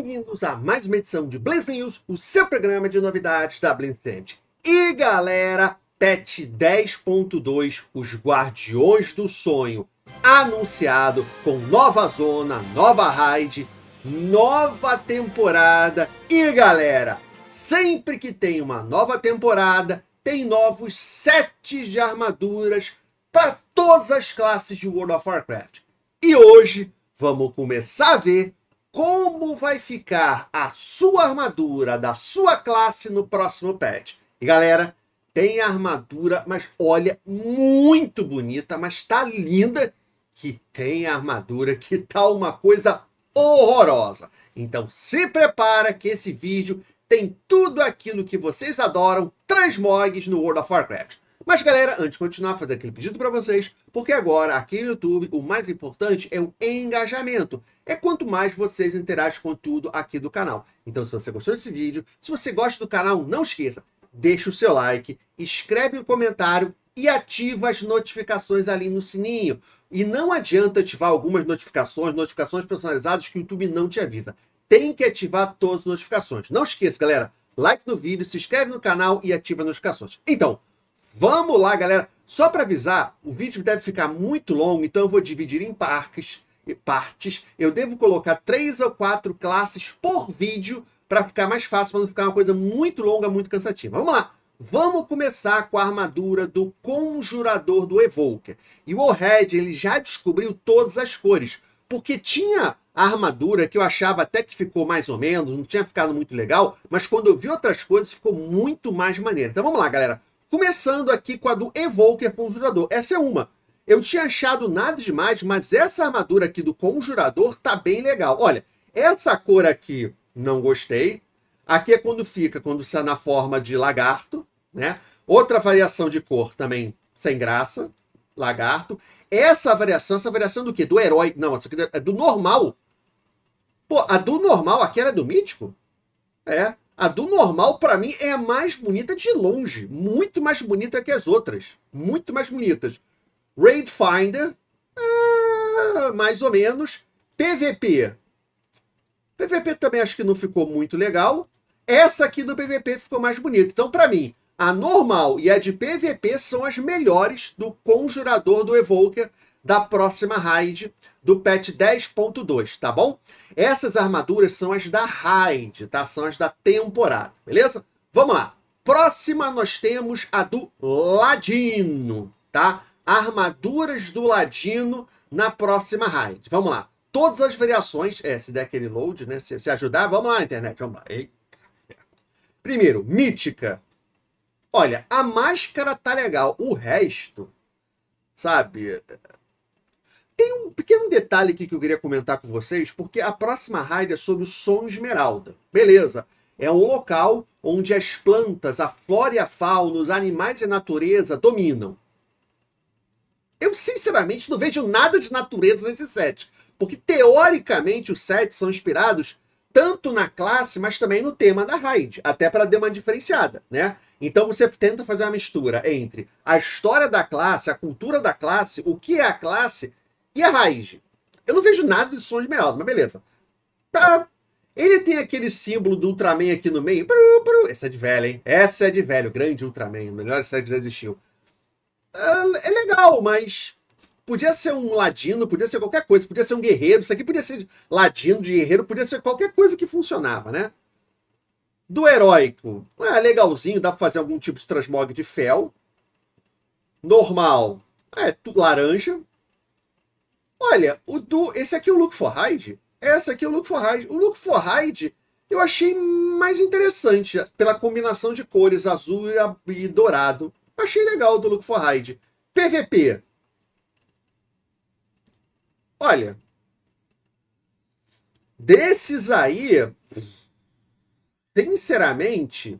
bem-vindos a mais uma edição de Blitz News, o seu programa de novidades da Blitzante. E galera, patch 10.2, os Guardiões do Sonho, anunciado com nova zona, nova raid, nova temporada. E galera, sempre que tem uma nova temporada, tem novos sets de armaduras para todas as classes de World of Warcraft. E hoje vamos começar a ver como vai ficar a sua armadura da sua classe no próximo patch. E galera, tem armadura, mas olha, muito bonita, mas tá linda. Que tem armadura que tá uma coisa horrorosa. Então se prepara que esse vídeo tem tudo aquilo que vocês adoram, transmogs no World of Warcraft. Mas galera, antes de continuar, fazer aquele pedido para vocês, porque agora aqui no YouTube o mais importante é o engajamento. É quanto mais vocês interagem com tudo aqui do canal. Então se você gostou desse vídeo, se você gosta do canal, não esqueça, deixa o seu like, escreve um comentário e ativa as notificações ali no sininho. E não adianta ativar algumas notificações, notificações personalizadas que o YouTube não te avisa. Tem que ativar todas as notificações. Não esqueça, galera, like no vídeo, se inscreve no canal e ativa as notificações. Então, Vamos lá, galera. Só para avisar, o vídeo deve ficar muito longo, então eu vou dividir em parques e partes. Eu devo colocar três ou quatro classes por vídeo para ficar mais fácil, para não ficar uma coisa muito longa, muito cansativa. Vamos lá. Vamos começar com a armadura do Conjurador do Evoker. E o Red ele já descobriu todas as cores, porque tinha a armadura que eu achava até que ficou mais ou menos, não tinha ficado muito legal, mas quando eu vi outras coisas ficou muito mais maneiro. Então vamos lá, galera. Começando aqui com a do Evoker é Conjurador. Essa é uma. Eu tinha achado nada demais, mas essa armadura aqui do Conjurador tá bem legal. Olha, essa cor aqui não gostei. Aqui é quando fica, quando está na forma de lagarto, né? Outra variação de cor também sem graça, lagarto. Essa variação, essa variação é do quê? Do herói. Não, essa aqui é do normal. Pô, a do normal, aqui era do mítico? É. A do normal, para mim, é a mais bonita de longe. Muito mais bonita que as outras. Muito mais bonitas. Raid Finder, ah, mais ou menos. PVP. PVP também acho que não ficou muito legal. Essa aqui do PVP ficou mais bonita. Então, para mim, a normal e a de PVP são as melhores do Conjurador do Evoker da próxima raid do patch 10.2, tá bom? Essas armaduras são as da raid, tá? São as da temporada, beleza? Vamos lá. Próxima nós temos a do Ladino, tá? Armaduras do Ladino na próxima raid. Vamos lá. Todas as variações, é, se der aquele load, né? Se, se ajudar, vamos lá, internet, vamos lá. Eita. Primeiro, mítica. Olha, a máscara tá legal, o resto, sabe? Tem um pequeno detalhe aqui que eu queria comentar com vocês, porque a próxima raid é sobre o som esmeralda. Beleza, é um local onde as plantas, a flora e a fauna, os animais e a natureza dominam. Eu, sinceramente, não vejo nada de natureza nesse set. Porque, teoricamente, os sets são inspirados tanto na classe, mas também no tema da raid. Até para dar uma diferenciada, né? Então, você tenta fazer uma mistura entre a história da classe, a cultura da classe, o que é a classe, e a raiz? Eu não vejo nada de som de esmeralda, mas beleza. Tá. Ele tem aquele símbolo do Ultraman aqui no meio. Essa é de velho, hein? Essa é de velho. Grande Ultraman. Melhor série que já existiu. É legal, mas podia ser um ladino, podia ser qualquer coisa. Podia ser um guerreiro. Isso aqui podia ser de ladino, de guerreiro. Podia ser qualquer coisa que funcionava, né? Do heróico. É legalzinho. Dá pra fazer algum tipo de transmog de fel. Normal. É tudo laranja. Olha, o do, esse aqui é o Look for Hyde. Essa aqui é o Look for Hyde. O Look for Hyde eu achei mais interessante pela combinação de cores azul e, dourado. Achei legal o do Look for Hyde. PVP. Olha. Desses aí, sinceramente,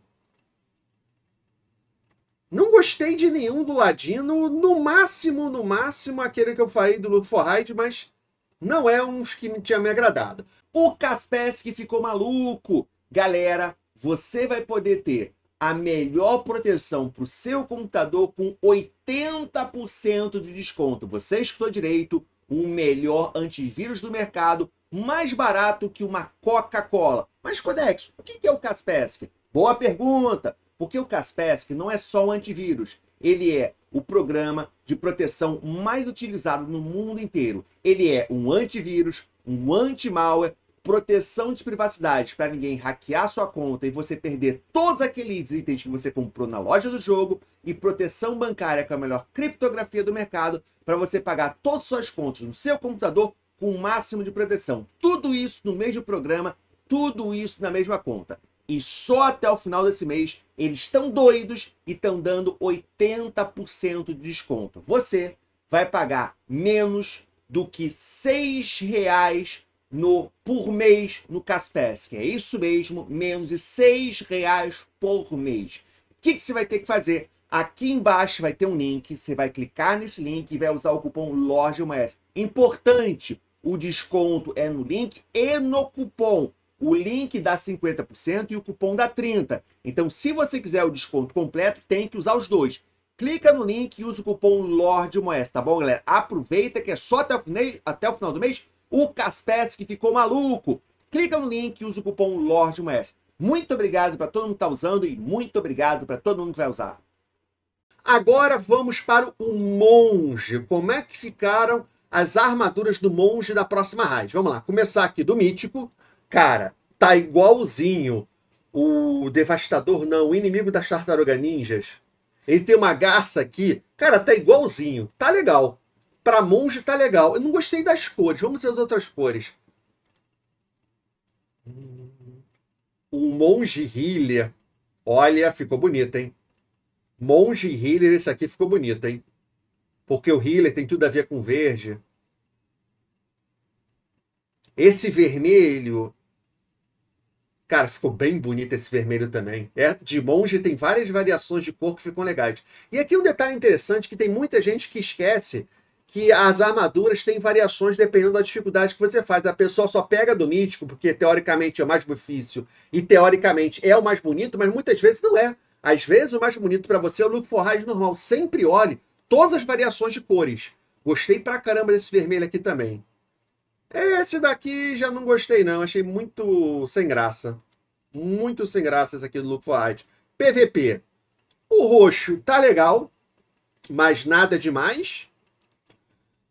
não gostei de nenhum do Ladino, no máximo, no máximo, aquele que eu falei do Luke for Hyde, mas não é uns que tinha me agradado. O Kaspersky ficou maluco. Galera, você vai poder ter a melhor proteção para o seu computador com 80% de desconto. Você escutou direito, o melhor antivírus do mercado, mais barato que uma Coca-Cola. Mas, Codex, o que é o Kaspersky? Boa pergunta! Porque o Kaspersky não é só um antivírus, ele é o programa de proteção mais utilizado no mundo inteiro. Ele é um antivírus, um anti-malware, proteção de privacidade para ninguém hackear sua conta e você perder todos aqueles itens que você comprou na loja do jogo e proteção bancária com é a melhor criptografia do mercado para você pagar todas as suas contas no seu computador com o máximo de proteção. Tudo isso no mesmo programa, tudo isso na mesma conta e só até o final desse mês eles estão doidos e estão dando 80% de desconto. Você vai pagar menos do que R$ 6,00 no, por mês no Caspesk. É isso mesmo, menos de R$ 6,00 por mês. O que, que você vai ter que fazer? Aqui embaixo vai ter um link, você vai clicar nesse link e vai usar o cupom LOJAUMAES. Importante, o desconto é no link e no cupom. O link dá 50% e o cupom dá 30%. Então, se você quiser o desconto completo, tem que usar os dois. Clica no link e usa o cupom LORDEMOES, tá bom, galera? Aproveita que é só até o, até o final do mês o que ficou maluco. Clica no link e usa o cupom LORDEMOES. Muito obrigado para todo mundo que está usando e muito obrigado para todo mundo que vai usar. Agora vamos para o monge. Como é que ficaram as armaduras do monge da próxima raid? Vamos lá, começar aqui do mítico. Cara, tá igualzinho o Devastador, não, o inimigo das Tartarugas Ninjas. Ele tem uma garça aqui. Cara, tá igualzinho. Tá legal. Pra monge tá legal. Eu não gostei das cores. Vamos ver as outras cores. O monge healer. Olha, ficou bonito, hein? Monge healer, esse aqui ficou bonito, hein? Porque o healer tem tudo a ver com verde. Esse vermelho Cara, ficou bem bonito esse vermelho também. É de monge, tem várias variações de cor que ficam legais. E aqui um detalhe interessante que tem muita gente que esquece que as armaduras têm variações dependendo da dificuldade que você faz. A pessoa só pega do mítico, porque teoricamente é o mais difícil e teoricamente é o mais bonito, mas muitas vezes não é. Às vezes o mais bonito para você é o look forrage normal. Sempre olhe todas as variações de cores. Gostei pra caramba desse vermelho aqui também. Esse daqui já não gostei não, achei muito sem graça. Muito sem graça esse aqui do Look for White. PVP. O roxo tá legal, mas nada demais.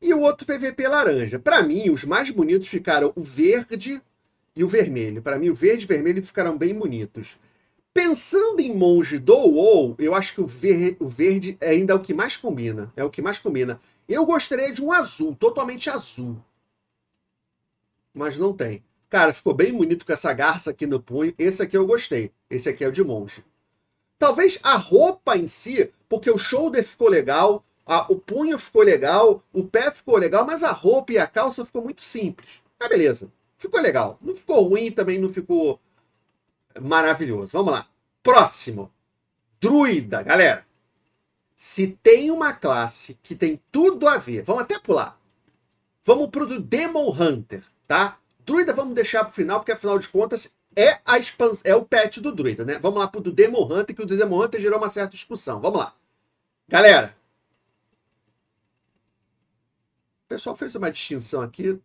E o outro PVP laranja. Para mim, os mais bonitos ficaram o verde e o vermelho. Para mim, o verde e o vermelho ficaram bem bonitos. Pensando em monge do WoW, eu acho que o, ver, o verde é ainda é o que mais combina. É o que mais combina. Eu gostaria de um azul, totalmente azul mas não tem. Cara, ficou bem bonito com essa garça aqui no punho. Esse aqui eu gostei. Esse aqui é o de monge. Talvez a roupa em si, porque o shoulder ficou legal, a, o punho ficou legal, o pé ficou legal, mas a roupa e a calça ficou muito simples. Ah, beleza. Ficou legal. Não ficou ruim também, não ficou maravilhoso. Vamos lá. Próximo. Druida, galera. Se tem uma classe que tem tudo a ver, vamos até pular. Vamos pro Demon Hunter tá? Druida vamos deixar pro final, porque afinal de contas é a expansão, é o pet do druida, né? Vamos lá pro do Demon Hunter, que o do Demon Hunter gerou uma certa discussão. Vamos lá. Galera, o pessoal fez uma distinção aqui.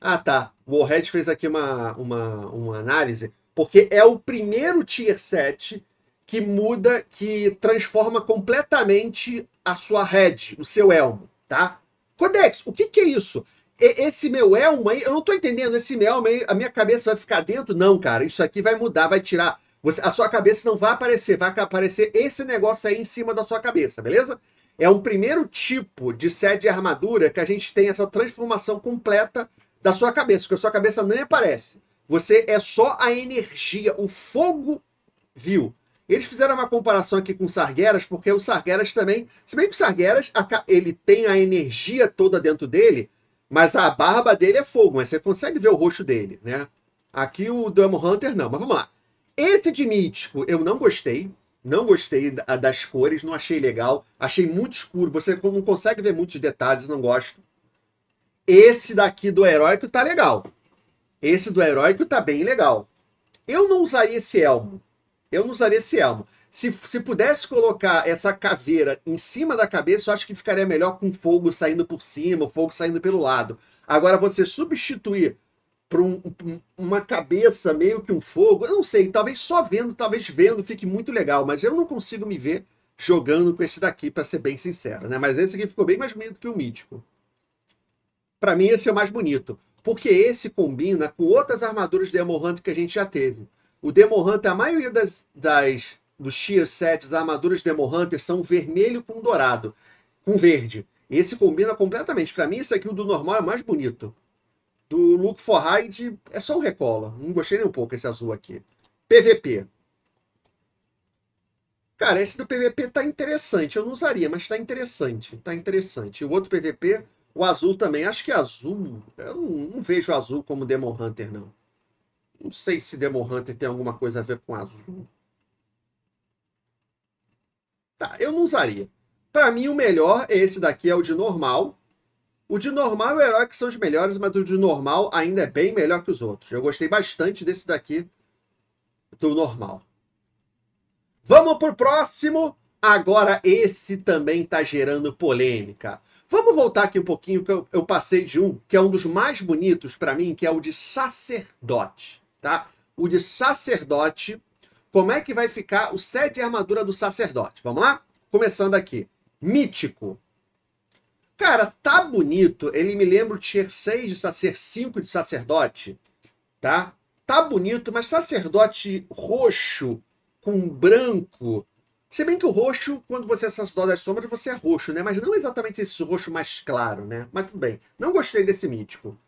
Ah, tá. O Warhead fez aqui uma, uma, uma análise, porque é o primeiro tier 7 que muda, que transforma completamente a sua head, o seu elmo, tá? Codex, o que, que é isso? esse meu elmo aí, eu não tô entendendo, esse meu elmo aí, a minha cabeça vai ficar dentro? Não, cara, isso aqui vai mudar, vai tirar. Você, a sua cabeça não vai aparecer, vai aparecer esse negócio aí em cima da sua cabeça, beleza? É um primeiro tipo de sede armadura que a gente tem essa transformação completa da sua cabeça, porque a sua cabeça nem aparece. Você é só a energia, o fogo viu. Eles fizeram uma comparação aqui com Sargeras, porque o Sargeras também, se bem que o Sargeras ele tem a energia toda dentro dele, mas a barba dele é fogo, mas você consegue ver o rosto dele, né? Aqui o Domo Hunter não, mas vamos lá. Esse de mítico eu não gostei. Não gostei das cores, não achei legal. Achei muito escuro, você não consegue ver muitos detalhes, não gosto. Esse daqui do heróico tá legal. Esse do heróico tá bem legal. Eu não usaria esse elmo. Eu não usaria esse elmo. Se, se pudesse colocar essa caveira em cima da cabeça, eu acho que ficaria melhor com fogo saindo por cima, fogo saindo pelo lado. Agora, você substituir por um, uma cabeça meio que um fogo. Eu não sei, talvez só vendo, talvez vendo fique muito legal, mas eu não consigo me ver jogando com esse daqui, para ser bem sincero, né? Mas esse aqui ficou bem mais bonito que o mítico. Para mim, esse é o mais bonito, porque esse combina com outras armaduras Demon Hunter que a gente já teve. O Demon Hunter, a maioria das, das dos Shear Sets, armaduras Demo Hunter, são vermelho com dourado, com verde. Esse combina completamente. Para mim, esse aqui, o do normal, é mais bonito. Do Look for Hide, é só um recola. Não gostei nem um pouco esse azul aqui. PVP. Cara, esse do PVP tá interessante. Eu não usaria, mas tá interessante. Tá interessante. O outro PVP, o azul também. Acho que é azul... Eu não, não vejo azul como Demon Hunter, não. Não sei se Demon Hunter tem alguma coisa a ver com azul. Tá, eu não usaria. Para mim, o melhor é esse daqui, é o de normal. O de normal e o herói que são os melhores, mas o de normal ainda é bem melhor que os outros. Eu gostei bastante desse daqui, do normal. Vamos pro próximo. Agora, esse também tá gerando polêmica. Vamos voltar aqui um pouquinho, que eu, eu passei de um, que é um dos mais bonitos para mim, que é o de sacerdote, tá? O de sacerdote como é que vai ficar o set de armadura do sacerdote. Vamos lá? Começando aqui. Mítico. Cara, tá bonito. Ele me lembra o tier 6 de sacer 5 de sacerdote. Tá? Tá bonito, mas sacerdote roxo com branco. Se bem que o roxo, quando você é sacerdote das sombras, você é roxo, né? Mas não exatamente esse roxo mais claro, né? Mas tudo bem. Não gostei desse mítico.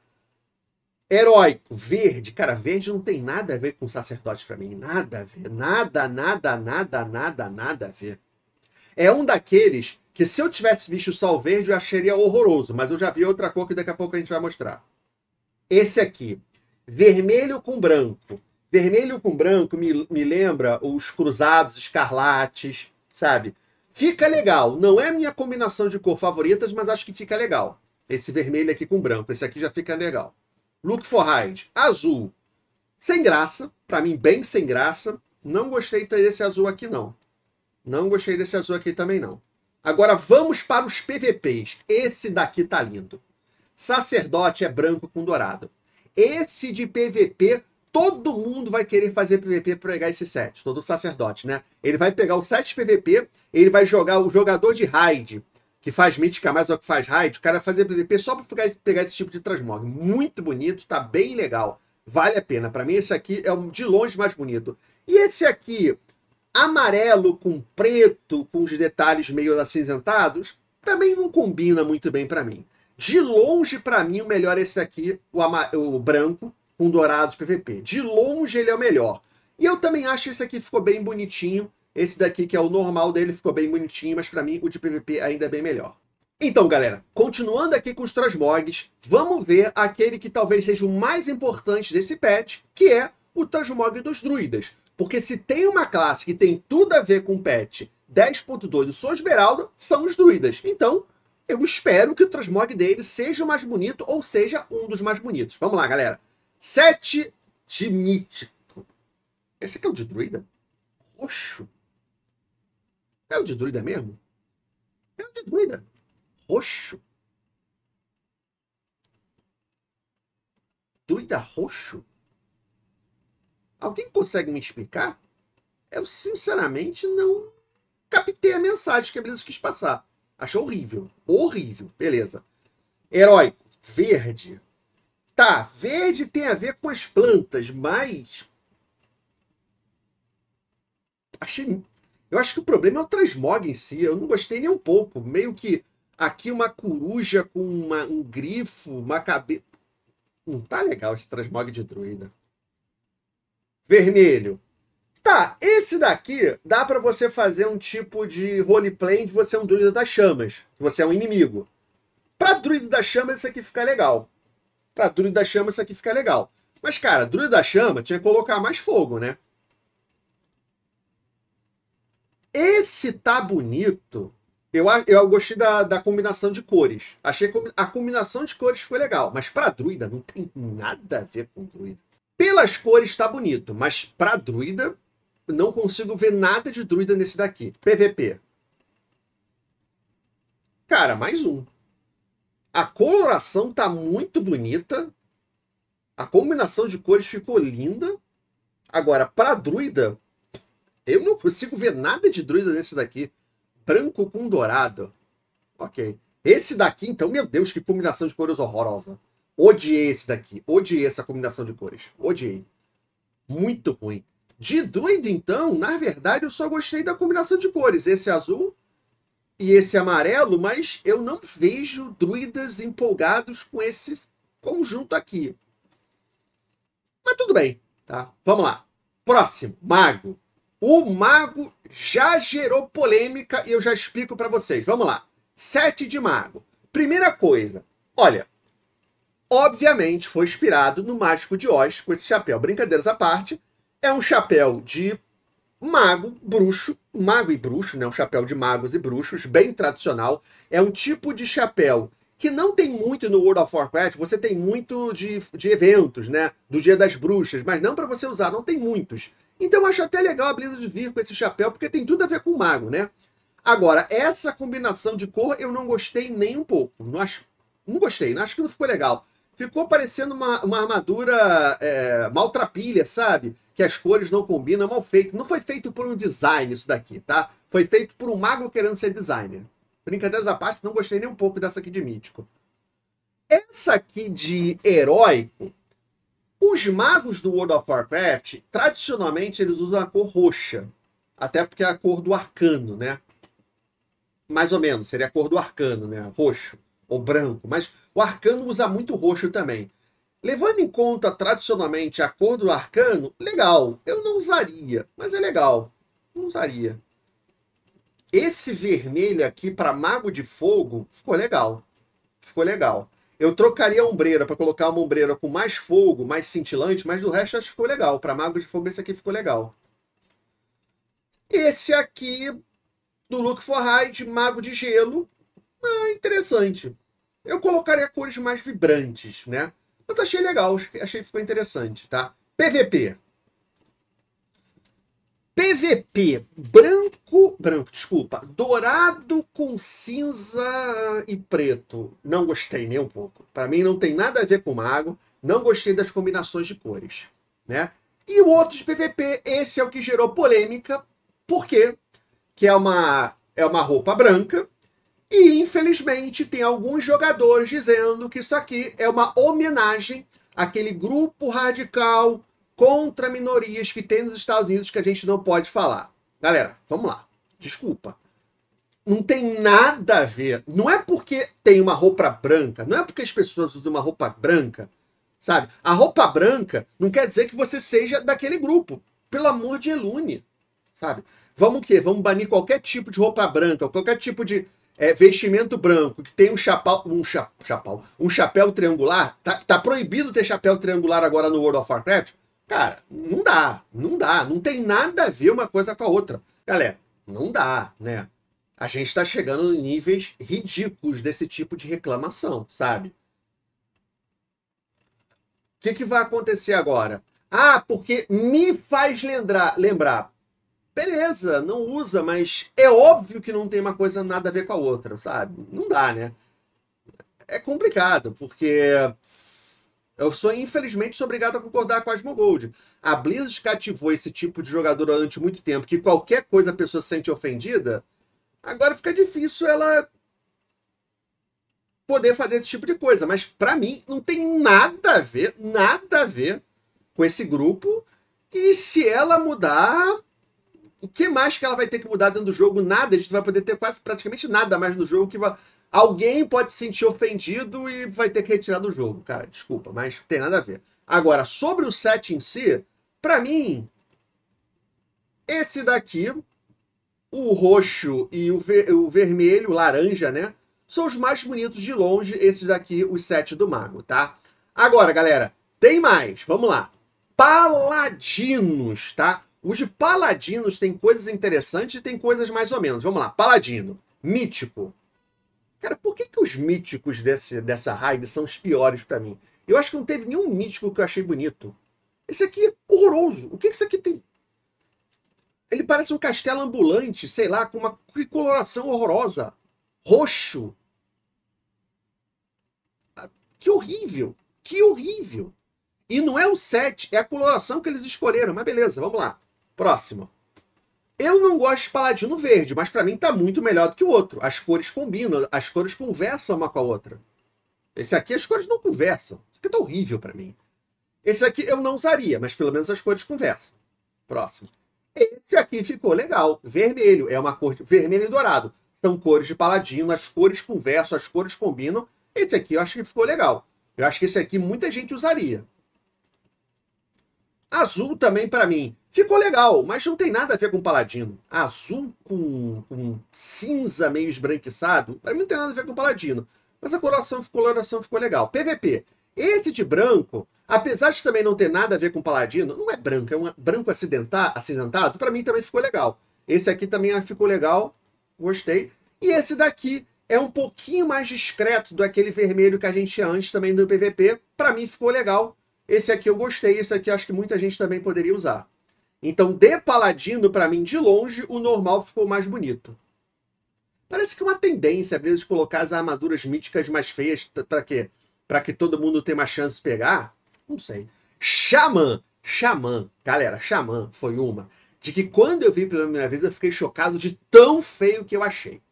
Heróico, verde. Cara, verde não tem nada a ver com sacerdote para mim. Nada a ver. Nada, nada, nada, nada, nada a ver. É um daqueles que se eu tivesse visto só o verde eu acharia horroroso, mas eu já vi outra cor que daqui a pouco a gente vai mostrar. Esse aqui, vermelho com branco. Vermelho com branco me, me lembra os cruzados escarlates, sabe? Fica legal. Não é a minha combinação de cor favoritas, mas acho que fica legal. Esse vermelho aqui com branco. Esse aqui já fica legal. Look for Hyde, azul. Sem graça, para mim bem sem graça. Não gostei desse azul aqui não. Não gostei desse azul aqui também não. Agora vamos para os PVPs. Esse daqui tá lindo. Sacerdote é branco com dourado. Esse de PVP, todo mundo vai querer fazer PVP para pegar esse set. Todo sacerdote, né? Ele vai pegar o set de PVP, ele vai jogar o jogador de raid que faz mítica mais ou que faz raid, o cara fazer PVP só para pegar esse tipo de transmog. Muito bonito, tá bem legal. Vale a pena. Para mim, esse aqui é o de longe mais bonito. E esse aqui, amarelo com preto, com os detalhes meio acinzentados, também não combina muito bem para mim. De longe, para mim, o melhor é esse aqui, o, o branco com dourados PVP. De longe, ele é o melhor. E eu também acho que esse aqui ficou bem bonitinho. Esse daqui, que é o normal dele, ficou bem bonitinho, mas para mim o de PVP ainda é bem melhor. Então, galera, continuando aqui com os transmogs, vamos ver aquele que talvez seja o mais importante desse patch, que é o transmog dos druidas. Porque se tem uma classe que tem tudo a ver com o patch 10.2 do Sua Esmeralda, são os druidas. Então, eu espero que o transmog dele seja o mais bonito ou seja um dos mais bonitos. Vamos lá, galera. 7 de mítico. Esse aqui é o de druida? oxo é o de druida mesmo? É o de druida. Roxo. Druida roxo? Alguém consegue me explicar? Eu, sinceramente, não captei a mensagem que a Beleza quis passar. Achei horrível. Horrível. Beleza. Heróico. Verde. Tá, verde tem a ver com as plantas, mas. Achei eu acho que o problema é o transmog em si. Eu não gostei nem um pouco. Meio que aqui uma coruja com uma, um grifo, uma cabeça. Não hum, tá legal esse transmog de druida. Vermelho. Tá, esse daqui dá para você fazer um tipo de roleplay de você é um druida das chamas. Você é um inimigo. Pra druida das chamas, isso aqui fica legal. Pra druida das chamas, isso aqui fica legal. Mas, cara, druida da chama tinha que colocar mais fogo, né? Esse tá bonito. Eu, eu gostei da, da combinação de cores. Achei que a combinação de cores foi legal. Mas pra druida não tem nada a ver com druida. Pelas cores tá bonito, mas pra druida não consigo ver nada de druida nesse daqui. PVP. Cara, mais um. A coloração tá muito bonita. A combinação de cores ficou linda. Agora, pra druida, eu não consigo ver nada de druida nesse daqui. Branco com dourado. Ok. Esse daqui, então, meu Deus, que combinação de cores horrorosa. Odiei esse daqui. Odiei essa combinação de cores. Odiei. Muito ruim. De druida, então, na verdade, eu só gostei da combinação de cores. Esse azul e esse amarelo, mas eu não vejo druidas empolgados com esse conjunto aqui. Mas tudo bem, tá? Vamos lá. Próximo, mago. O mago já gerou polêmica e eu já explico para vocês. Vamos lá. Sete de mago. Primeira coisa, olha, obviamente foi inspirado no Mágico de Oz com esse chapéu. Brincadeiras à parte, é um chapéu de mago, bruxo, mago e bruxo, né? Um chapéu de magos e bruxos, bem tradicional. É um tipo de chapéu que não tem muito no World of Warcraft, você tem muito de, de eventos, né? Do Dia das Bruxas, mas não para você usar, não tem muitos. Então eu acho até legal a Blizzard vir com esse chapéu, porque tem tudo a ver com o mago, né? Agora, essa combinação de cor eu não gostei nem um pouco. Não, acho, não gostei, não acho que não ficou legal. Ficou parecendo uma, uma armadura é, maltrapilha, sabe? Que as cores não combinam, mal feito. Não foi feito por um design isso daqui, tá? Foi feito por um mago querendo ser designer. Brincadeiras à parte, não gostei nem um pouco dessa aqui de mítico. Essa aqui de heróico, os magos do World of Warcraft, tradicionalmente, eles usam a cor roxa. Até porque é a cor do arcano, né? Mais ou menos, seria a cor do arcano, né? Roxo ou branco. Mas o arcano usa muito roxo também. Levando em conta tradicionalmente a cor do arcano, legal. Eu não usaria, mas é legal. Não usaria. Esse vermelho aqui para mago de fogo ficou legal. Ficou legal. Eu trocaria a ombreira para colocar uma ombreira com mais fogo, mais cintilante, mas do resto acho que ficou legal. Para Mago de Fogo esse aqui ficou legal. Esse aqui do Look for Hyde, Mago de Gelo, ah, interessante. Eu colocaria cores mais vibrantes, né? Mas achei legal, achei que ficou interessante, tá? PVP. PVP branco, branco, desculpa, dourado com cinza e preto. Não gostei nem um pouco. Para mim não tem nada a ver com mago, não gostei das combinações de cores, né? E o outro de PVP, esse é o que gerou polêmica, porque que é uma é uma roupa branca e infelizmente tem alguns jogadores dizendo que isso aqui é uma homenagem àquele grupo radical contra minorias que tem nos Estados Unidos que a gente não pode falar. Galera, vamos lá. Desculpa. Não tem nada a ver. Não é porque tem uma roupa branca, não é porque as pessoas usam uma roupa branca, sabe? A roupa branca não quer dizer que você seja daquele grupo. Pelo amor de Elune, sabe? Vamos o quê? Vamos banir qualquer tipo de roupa branca, qualquer tipo de é, vestimento branco que tem um chapéu, um, cha, um chapéu triangular. Tá, tá proibido ter chapéu triangular agora no World of Warcraft Cara, não dá, não dá, não tem nada a ver uma coisa com a outra. Galera, não dá, né? A gente está chegando em níveis ridículos desse tipo de reclamação, sabe? O que, que vai acontecer agora? Ah, porque me faz lembrar, lembrar. Beleza, não usa, mas é óbvio que não tem uma coisa nada a ver com a outra, sabe? Não dá, né? É complicado, porque eu sou, infelizmente, sou obrigado a concordar com a Asmogold. A Blizzard cativou esse tipo de jogador durante muito tempo, que qualquer coisa a pessoa se sente ofendida. Agora fica difícil ela poder fazer esse tipo de coisa. Mas, para mim, não tem nada a ver, nada a ver com esse grupo. E se ela mudar, o que mais que ela vai ter que mudar dentro do jogo? Nada. A gente vai poder ter quase praticamente nada mais no jogo que vai Alguém pode se sentir ofendido e vai ter que retirar do jogo, cara. Desculpa, mas tem nada a ver. Agora, sobre o set em si, para mim, esse daqui, o roxo e o, ver, o vermelho, o laranja, né? São os mais bonitos de longe, esses daqui, os sete do mago, tá? Agora, galera, tem mais, vamos lá. Paladinos, tá? Os paladinos têm coisas interessantes e tem coisas mais ou menos. Vamos lá, paladino, mítico, Cara, por que, que os míticos desse, dessa raiva são os piores para mim? Eu acho que não teve nenhum mítico que eu achei bonito. Esse aqui é horroroso. O que, que isso aqui tem? Ele parece um castelo ambulante, sei lá, com uma que coloração horrorosa. Roxo. Ah, que horrível. Que horrível. E não é o set, é a coloração que eles escolheram. Mas beleza, vamos lá. Próximo. Eu não gosto de paladino verde, mas para mim tá muito melhor do que o outro. As cores combinam, as cores conversam uma com a outra. Esse aqui as cores não conversam. Isso aqui tá horrível para mim. Esse aqui eu não usaria, mas pelo menos as cores conversam. Próximo. Esse aqui ficou legal. Vermelho. É uma cor de... vermelho e dourado. São cores de paladino, as cores conversam, as cores combinam. Esse aqui eu acho que ficou legal. Eu acho que esse aqui muita gente usaria. Azul também para mim. Ficou legal, mas não tem nada a ver com paladino. Azul com, com cinza meio esbranquiçado, para mim não tem nada a ver com paladino. Mas a coloração, coloração ficou legal. PVP. Esse de branco, apesar de também não ter nada a ver com paladino, não é branco, é um branco acidentado. acinzentado, para mim também ficou legal. Esse aqui também ah, ficou legal, gostei. E esse daqui é um pouquinho mais discreto do aquele vermelho que a gente tinha antes também do PVP. Para mim ficou legal. Esse aqui eu gostei, esse aqui acho que muita gente também poderia usar. Então, de paladino, para mim, de longe, o normal ficou mais bonito. Parece que uma tendência, às vezes, colocar as armaduras míticas mais feias para quê? Para que todo mundo tenha uma chance de pegar? Não sei. Xamã! Xamã, galera, Xamã foi uma de que quando eu vi pela primeira vez eu fiquei chocado de tão feio que eu achei.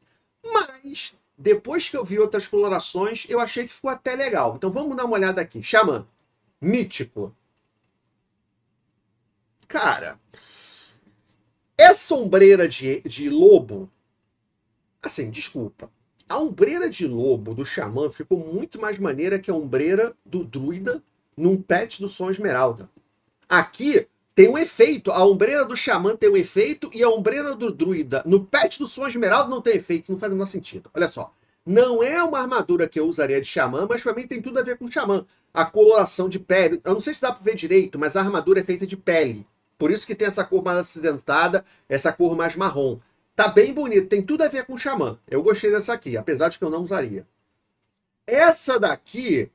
Mas depois que eu vi outras colorações, eu achei que ficou até legal. Então vamos dar uma olhada aqui. Xamã, mítico. Cara, essa é ombreira de, de lobo, assim, desculpa. A ombreira de lobo do Xamã ficou muito mais maneira que a ombreira do druida num pet do Som Esmeralda. Aqui tem um efeito. A ombreira do Xamã tem um efeito e a ombreira do druida no pet do Som Esmeralda não tem efeito. Não faz o menor sentido. Olha só. Não é uma armadura que eu usaria de xamã, mas pra mim tem tudo a ver com xamã. A coloração de pele. Eu não sei se dá pra ver direito, mas a armadura é feita de pele. Por isso que tem essa cor mais acidentada, essa cor mais marrom. Tá bem bonito, tem tudo a ver com xamã. Eu gostei dessa aqui, apesar de que eu não usaria. Essa daqui,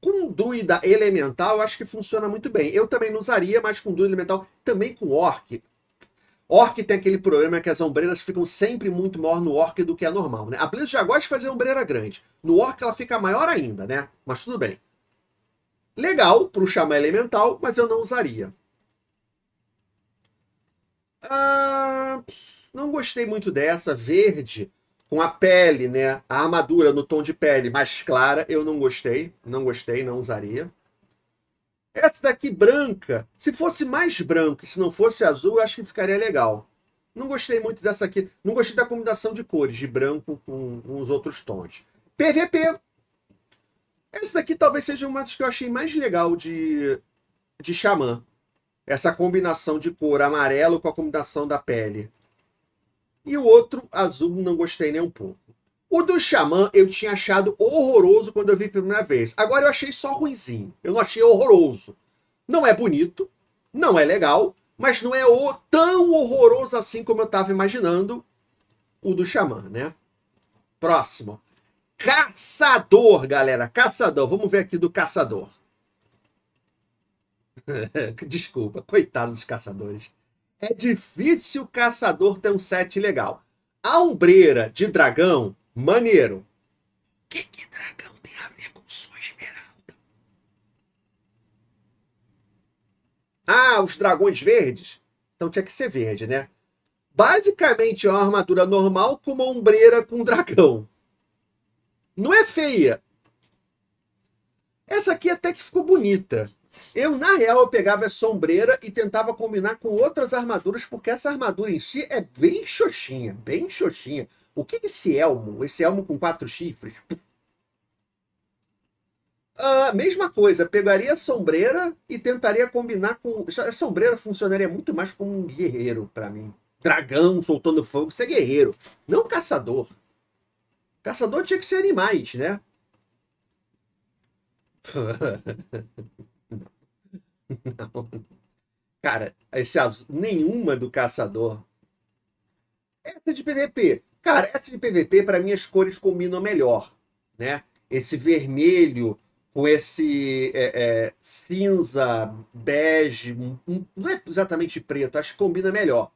com duída elemental, eu acho que funciona muito bem. Eu também não usaria, mas com duída elemental, também com orc. Orc tem aquele problema que as ombreiras ficam sempre muito maior no orc do que é normal, né? A Blitz já gosta de fazer ombreira grande. No orc ela fica maior ainda, né? Mas tudo bem. Legal para o xamã elemental, mas eu não usaria. Ah, não gostei muito dessa. Verde, com a pele, né? A armadura no tom de pele mais clara, eu não gostei. Não gostei, não usaria. Essa daqui branca, se fosse mais branca, se não fosse azul, eu acho que ficaria legal. Não gostei muito dessa aqui. Não gostei da combinação de cores, de branco com, com os outros tons. PVP. Essa daqui talvez seja uma das que eu achei mais legal de, de Xamã essa combinação de cor amarelo com a combinação da pele. E o outro, azul, não gostei nem um pouco. O do Xamã eu tinha achado horroroso quando eu vi pela primeira vez. Agora eu achei só ruinzinho. Eu não achei horroroso. Não é bonito, não é legal, mas não é o, tão horroroso assim como eu estava imaginando o do Xamã, né? Próximo. Caçador, galera. Caçador. Vamos ver aqui do Caçador. Desculpa, coitado dos caçadores. É difícil o caçador ter um set legal. A ombreira de dragão, maneiro. O que, que dragão tem a ver com sua esmeralda? Ah, os dragões verdes? Então tinha que ser verde, né? Basicamente é uma armadura normal com uma ombreira com um dragão. Não é feia. Essa aqui até que ficou bonita. Eu, na real, eu pegava essa sombreira e tentava combinar com outras armaduras, porque essa armadura em si é bem xoxinha, bem xoxinha. O que é esse elmo? Esse elmo com quatro chifres? Uh, mesma coisa, pegaria a sombreira e tentaria combinar com. A sombreira funcionaria muito mais como um guerreiro para mim. Dragão soltando fogo, você é guerreiro, não caçador. Caçador tinha que ser animais, né? Não. Cara, esse azul, nenhuma do caçador. Essa de PVP. Cara, essa de PVP, para mim, as cores combinam melhor. Né? Esse vermelho com esse é, é, cinza, bege, não é exatamente preto, acho que combina melhor.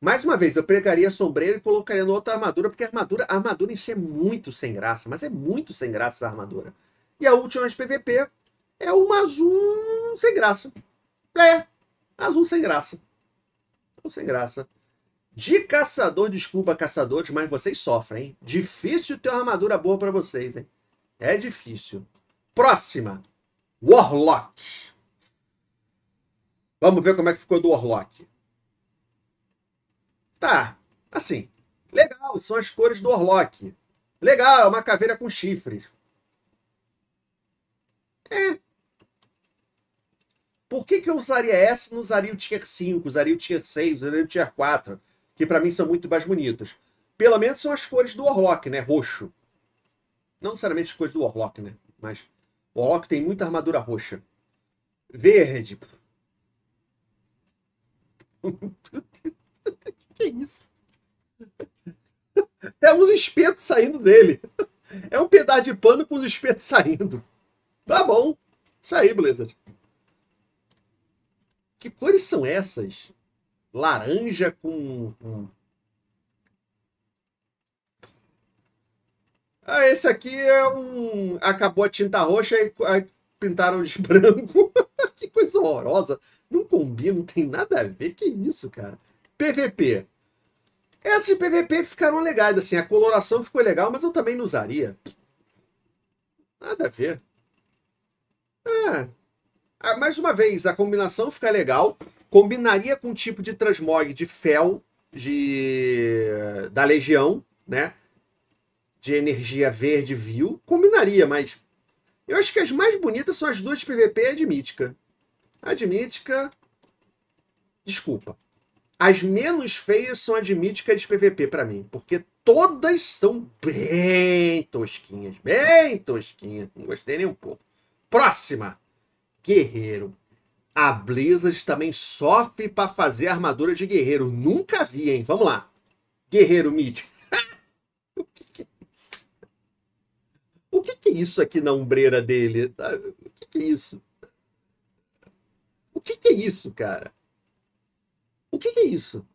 Mais uma vez, eu pregaria sombreiro e colocaria no outra armadura, porque a armadura, a armadura em si é muito sem graça, mas é muito sem graça essa armadura. E a última de PVP, é uma azul sem graça. É, azul sem graça. Azul sem graça. De caçador, desculpa, caçadores, mas vocês sofrem, hein? Difícil ter uma armadura boa para vocês, hein? É difícil. Próxima. Warlock. Vamos ver como é que ficou do Warlock. Tá, assim. Legal, são as cores do Warlock. Legal, é uma caveira com chifres. É, por que, que eu usaria essa e não usaria o Tier 5, usaria o Tier 6, usaria o Tier 4? Que para mim são muito mais bonitas. Pelo menos são as cores do Warlock, né? Roxo. Não necessariamente as cores do Warlock, né? Mas o Warlock tem muita armadura roxa. Verde. que isso? É uns espetos saindo dele. É um pedaço de pano com os espetos saindo. Tá bom. Isso aí, Blizzard. Que cores são essas? Laranja com. com... Ah, esse aqui é um. Acabou a tinta roxa e pintaram de branco. que coisa horrorosa. Não combina, não tem nada a ver. Que isso, cara? PVP. Essas de PVP ficaram legais, assim. A coloração ficou legal, mas eu também não usaria. Nada a ver. Ah, ah, mais uma vez, a combinação fica legal. Combinaria com o tipo de transmog de fel de, da Legião, né? De energia verde vil. Combinaria, mas eu acho que as mais bonitas são as duas de PVP e a de mítica. A de mítica. Desculpa. As menos feias são a de mítica e de PVP para mim, porque todas são bem tosquinhas, bem tosquinhas. Não gostei nem um pouco. Próxima! guerreiro. A Blizzard também sofre para fazer armadura de guerreiro. Nunca vi, hein? Vamos lá. Guerreiro mítico. o que, que, é isso? O que, que, é isso aqui na ombreira dele? Tá, o que, que é isso? O que, que é isso, cara? O que, que é isso?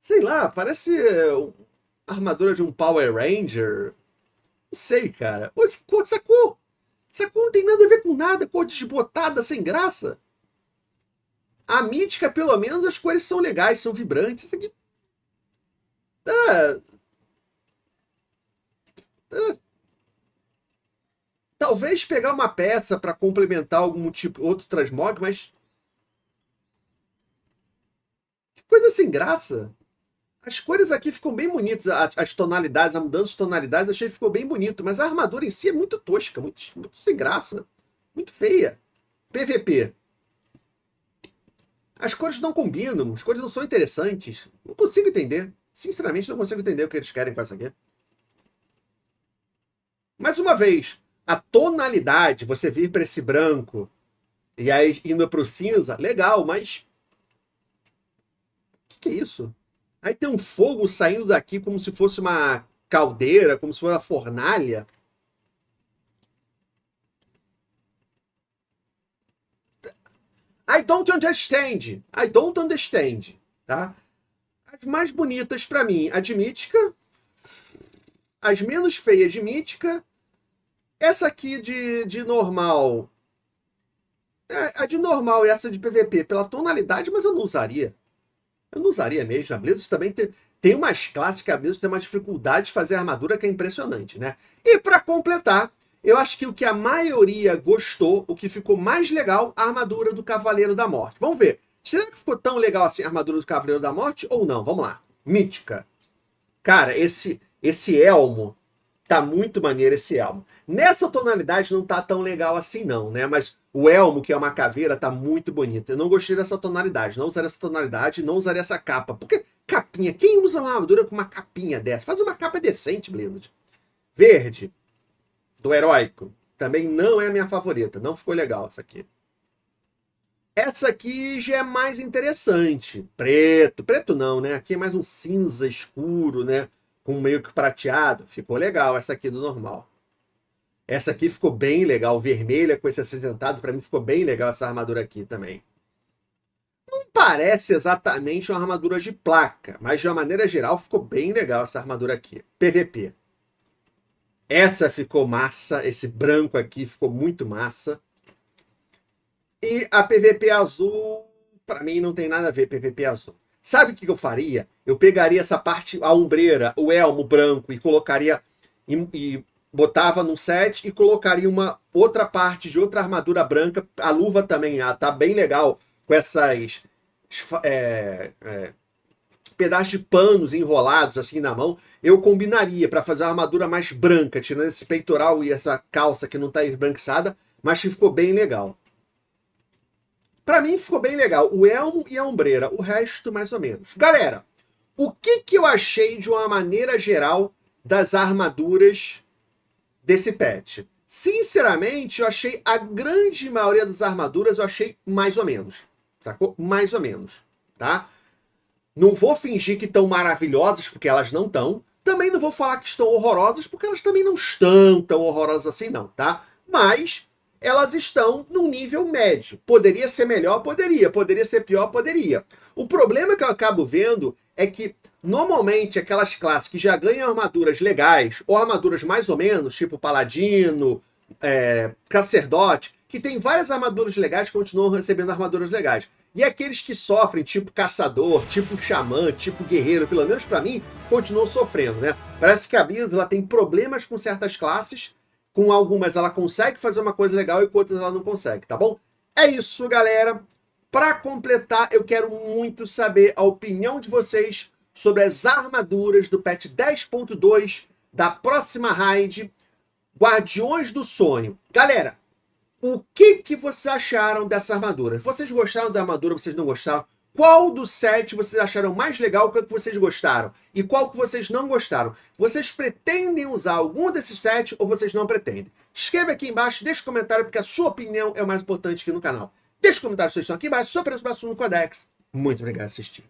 Sei lá, parece eh, armadura de um Power Ranger. Não sei, cara. Onde, sacou? Essa cor não tem nada a ver com nada, cor desbotada, sem graça. A mítica, pelo menos, as cores são legais, são vibrantes. Isso aqui. Ah. Ah. Talvez pegar uma peça para complementar algum tipo, outro transmog, mas. Que coisa sem graça. As cores aqui ficam bem bonitas, as tonalidades, a mudança de tonalidades, achei que ficou bem bonito, mas a armadura em si é muito tosca, muito, muito sem graça, né? muito feia. PVP. As cores não combinam, as cores não são interessantes. Não consigo entender. Sinceramente, não consigo entender o que eles querem com essa aqui. Mais uma vez, a tonalidade, você vir para esse branco e aí indo para o cinza, legal, mas. O que, que é isso? Aí tem um fogo saindo daqui como se fosse uma caldeira, como se fosse uma fornalha. I don't understand. I don't understand. Tá? As mais bonitas para mim, a de mítica. As menos feias de mítica. Essa aqui de, de normal. É, a de normal e essa de PVP pela tonalidade, mas eu não usaria. Eu não usaria mesmo. A Blizzard também tem, tem umas classes que a Blizzard tem uma dificuldade de fazer armadura que é impressionante, né? E para completar, eu acho que o que a maioria gostou, o que ficou mais legal, a armadura do Cavaleiro da Morte. Vamos ver. Será que ficou tão legal assim a armadura do Cavaleiro da Morte ou não? Vamos lá. Mítica. Cara, esse esse elmo tá muito maneiro esse elmo. Nessa tonalidade não tá tão legal assim não, né? Mas o elmo, que é uma caveira, tá muito bonito. Eu não gostei dessa tonalidade. Não usaria essa tonalidade, não usaria essa capa. Porque capinha, quem usa uma armadura com uma capinha dessa? Faz uma capa decente, Blizzard. Verde, do heróico, também não é a minha favorita. Não ficou legal essa aqui. Essa aqui já é mais interessante. Preto. Preto não, né? Aqui é mais um cinza escuro, né? Com meio que prateado. Ficou legal essa aqui do normal. Essa aqui ficou bem legal, vermelha com esse acinzentado, para mim ficou bem legal essa armadura aqui também. Não parece exatamente uma armadura de placa, mas de uma maneira geral ficou bem legal essa armadura aqui. PVP. Essa ficou massa, esse branco aqui ficou muito massa. E a PVP azul, para mim não tem nada a ver PVP azul. Sabe o que eu faria? Eu pegaria essa parte, a ombreira, o elmo branco e colocaria e, e botava num set e colocaria uma outra parte de outra armadura branca. A luva também ah, tá bem legal com essas é, é, pedaços de panos enrolados assim na mão. Eu combinaria para fazer a armadura mais branca, tirando esse peitoral e essa calça que não tá esbranquiçada, mas que ficou bem legal. Para mim ficou bem legal. O elmo e a ombreira, o resto mais ou menos. Galera, o que, que eu achei de uma maneira geral das armaduras desse patch. Sinceramente, eu achei a grande maioria das armaduras, eu achei mais ou menos. Sacou? Mais ou menos, tá? Não vou fingir que estão maravilhosas, porque elas não estão. Também não vou falar que estão horrorosas, porque elas também não estão tão horrorosas assim, não, tá? Mas elas estão num nível médio. Poderia ser melhor? Poderia. Poderia ser pior? Poderia. O problema que eu acabo vendo é que normalmente aquelas classes que já ganham armaduras legais, ou armaduras mais ou menos, tipo paladino, é, sacerdote, que tem várias armaduras legais, continuam recebendo armaduras legais. E aqueles que sofrem, tipo caçador, tipo xamã, tipo guerreiro, pelo menos para mim, continuam sofrendo, né? Parece que a Blizzard ela tem problemas com certas classes, com algumas ela consegue fazer uma coisa legal e com outras ela não consegue, tá bom? É isso, galera. Para completar, eu quero muito saber a opinião de vocês sobre as armaduras do patch 10.2 da próxima raid Guardiões do Sonho. Galera, o que, que vocês acharam dessa armadura? Vocês gostaram da armadura, vocês não gostaram? Qual do set vocês acharam mais legal, qual é que vocês gostaram? E qual que vocês não gostaram? Vocês pretendem usar algum desses setes ou vocês não pretendem? Escreva aqui embaixo, deixa um comentário, porque a sua opinião é o mais importante aqui no canal. Deixe comentários, estão aqui embaixo, sobre participação no Codex. Muito obrigado por assistir.